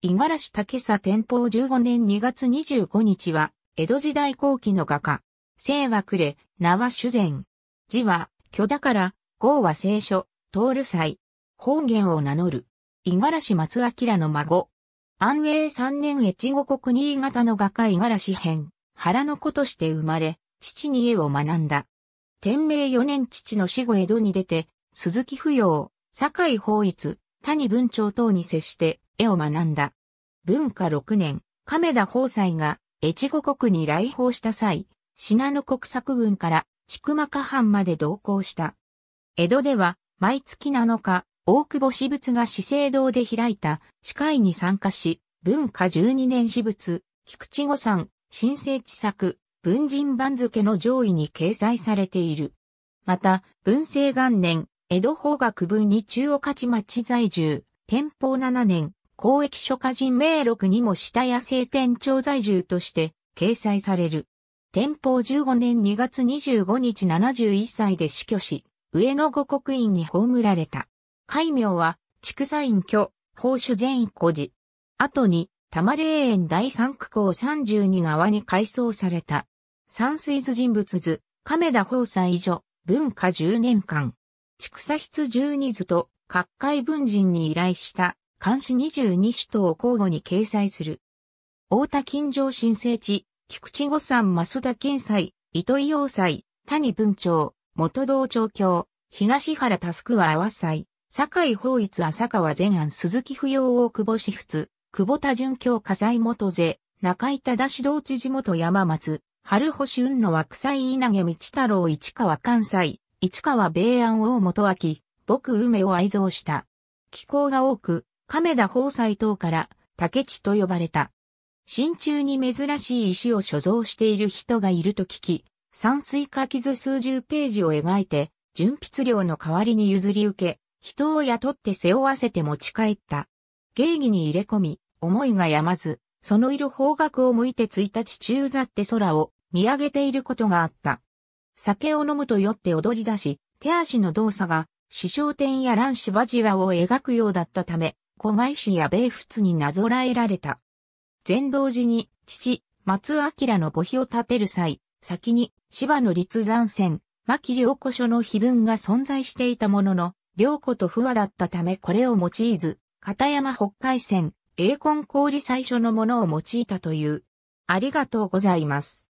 五十嵐武佐天保15年2月25日は、江戸時代後期の画家。姓は暮れ、名は修善。字は、巨だから、号は聖書、通る際。方言を名乗る。五十嵐松明の孫。安永三年越後国新潟の画家五十嵐編。原の子として生まれ、父に絵を学んだ。天明四年父の死後江戸に出て、鈴木不要、堺法一、谷文長等に接して、絵を学んだ。文化6年、亀田宝斎が越後国に来訪した際、信濃国策軍から千曲藩まで同行した。江戸では、毎月7日、大久保私物が資生堂で開いた、司会に参加し、文化12年私物、菊池御山、新生地作、文人番付の上位に掲載されている。また、文政元年、江戸法学部に中央勝町在住、天保7年、公益書家人名録にも下野生店長在住として掲載される。天保15年2月25日71歳で死去し、上野五国院に葬られた。戒名は、畜産院居、宝主善一古寺。後に、玉霊園第三区校32側に改装された。山水図人物図、亀田宝斎所、文化10年間。畜産室12図と、各界文人に依頼した監視22首都を交互に掲載する。大田金城新生地、菊池五山増田健斎、糸井要祭、谷文町、元道長教、東原タスクは阿波祭、堺法一浅川前安鈴木不要大久保志仏、久保田淳教火災元勢、中井忠志道知事元山松、春星雲の惑祭稲毛道太郎市川関西、市川米安王元秋、僕梅を愛蔵した。気候が多く、亀田宝斎等から竹地と呼ばれた。真鍮に珍しい石を所蔵している人がいると聞き、山水書き図数十ページを描いて、純筆料の代わりに譲り受け、人を雇って背負わせて持ち帰った。芸儀に入れ込み、思いがやまず、その色方角を向いて一日中座って空を見上げていることがあった。酒を飲むと酔って踊り出し、手足の動作が、死傷点や乱しばじわを描くようだったため、五外市や米仏になぞらえられた。全道寺に父、松明の墓碑を建てる際、先に芝の立山線、牧良子書の碑文が存在していたものの、良子と不和だったためこれを用いず、片山北海線、栄根氷最初のものを用いたという。ありがとうございます。